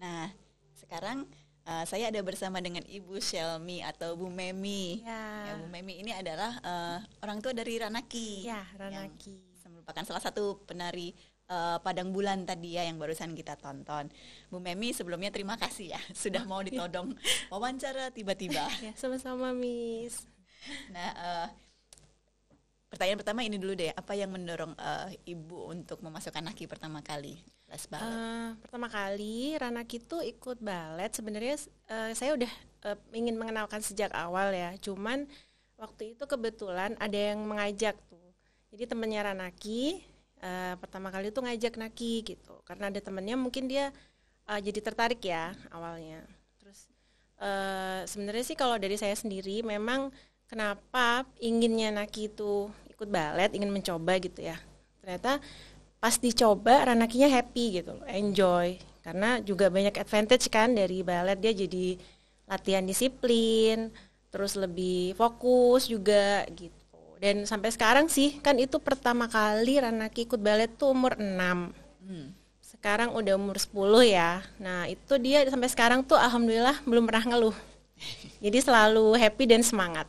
Nah, sekarang uh, saya ada bersama dengan Ibu Shelmi atau Bu Memi. Ya. ya Bu Memi ini adalah uh, orang tua dari Ranaki. Ya, Ranaki. Yang merupakan salah satu penari uh, Padang Bulan tadi ya yang barusan kita tonton. Bu Memi sebelumnya terima kasih ya sudah mau ditodong wawancara tiba-tiba. ya, sama-sama Miss. Nah, uh, pertanyaan pertama ini dulu deh apa yang mendorong uh, ibu untuk memasukkan Naki pertama kali les balet uh, pertama kali Ranaki itu ikut balet sebenarnya uh, saya udah uh, ingin mengenalkan sejak awal ya cuman waktu itu kebetulan ada yang mengajak tuh jadi temennya Ranaki uh, pertama kali itu ngajak Naki gitu karena ada temennya mungkin dia uh, jadi tertarik ya awalnya terus uh, sebenarnya sih kalau dari saya sendiri memang kenapa inginnya Naki itu ikut balet ingin mencoba gitu ya ternyata pas dicoba Ranakinya happy gitu enjoy karena juga banyak advantage kan dari balet dia jadi latihan disiplin terus lebih fokus juga gitu dan sampai sekarang sih kan itu pertama kali Ranaki ikut balet tuh umur 6 hmm. sekarang udah umur 10 ya nah itu dia sampai sekarang tuh alhamdulillah belum pernah ngeluh jadi selalu happy dan semangat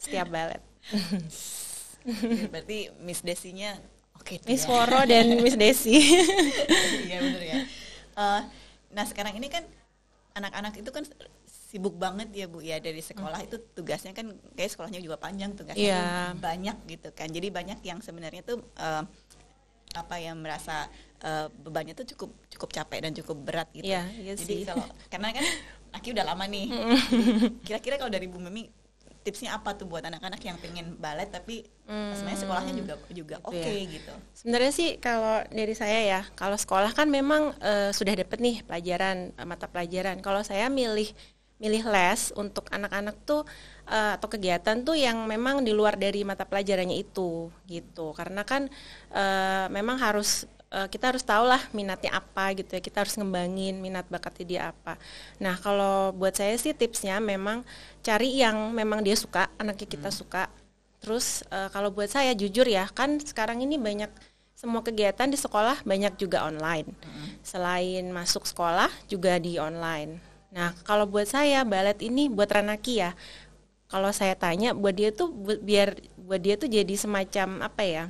setiap balet Iya, berarti Miss Desinya oke. Okay, Miss ya. dan Miss Desi. Iya benar ya. Uh, nah sekarang ini kan anak-anak itu kan sibuk banget ya Bu ya dari sekolah hmm. itu tugasnya kan kayak sekolahnya juga panjang tugasnya yeah. Kan banyak gitu kan. Jadi banyak yang sebenarnya tuh uh, apa yang merasa uh, bebannya tuh cukup cukup capek dan cukup berat gitu. Yeah, iya Jadi kalau karena kan Aki udah lama nih. Hmm. Kira-kira kalau dari Bu Mimi tipsnya apa tuh buat anak-anak yang pengen balet tapi hmm, sebenarnya sekolahnya juga juga gitu oke okay, ya. gitu. Sebenarnya sih kalau dari saya ya, kalau sekolah kan memang e, sudah dapet nih pelajaran e, mata pelajaran. Kalau saya milih milih les untuk anak-anak tuh e, atau kegiatan tuh yang memang di luar dari mata pelajarannya itu gitu. Karena kan e, memang harus uh, kita harus tahu lah minatnya apa gitu ya kita harus ngembangin minat bakatnya dia apa nah kalau buat saya sih tipsnya memang cari yang memang dia suka anaknya kita hmm. suka terus uh, kalau buat saya jujur ya kan sekarang ini banyak semua kegiatan di sekolah banyak juga online hmm. selain masuk sekolah juga di online nah kalau buat saya balet ini buat Ranaki ya kalau saya tanya buat dia tuh biar buat dia tuh jadi semacam apa ya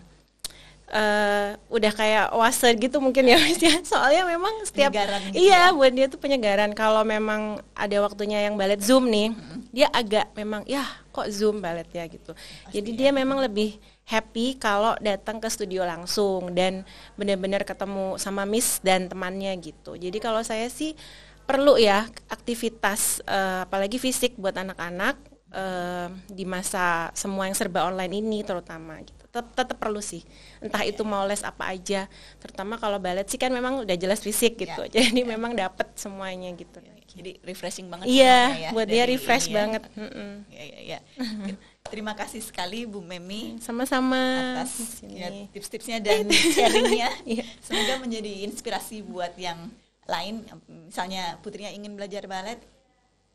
uh, udah kayak waser gitu mungkin ya Mas ya. Soalnya memang setiap gitu iya ya. buat dia tuh penyegaran kalau memang ada waktunya yang balet Zoom nih, hmm. dia agak memang ya kok Zoom balet ya gitu. Pasti Jadi ya. dia memang lebih happy kalau datang ke studio langsung dan benar-benar ketemu sama Miss dan temannya gitu. Jadi kalau saya sih perlu ya aktivitas uh, apalagi fisik buat anak-anak uh, di masa semua yang serba online ini terutama gitu tetap tetap perlu sih entah iya. itu mau les apa aja terutama kalau balet sih kan memang udah jelas fisik iya. gitu yeah. jadi yeah. memang dapet semuanya gitu iya, jadi refreshing banget iya yeah, ya, buat dia refresh banget ya. Mm -mm. ya ya ya terima kasih sekali Bu Memi sama-sama atas ya, tips-tipsnya dan sharingnya yeah. semoga menjadi inspirasi buat yang lain misalnya putrinya ingin belajar balet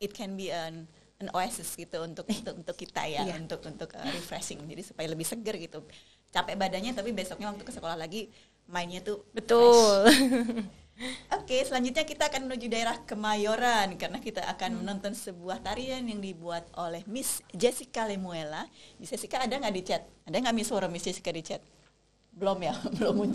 it can be an an oasis gitu untuk untuk, untuk kita ya yeah. untuk untuk uh, refreshing jadi supaya lebih seger gitu capek badannya tapi besoknya waktu ke sekolah lagi mainnya tuh betul Oke, okay, selanjutnya kita akan menuju daerah Kemayoran karena kita akan hmm. menonton sebuah tarian yang dibuat oleh Miss Jessica Lemuela. Miss Jessica ada nggak di chat? Ada nggak Miss Horror Miss Jessica di chat? Belum ya, belum muncul.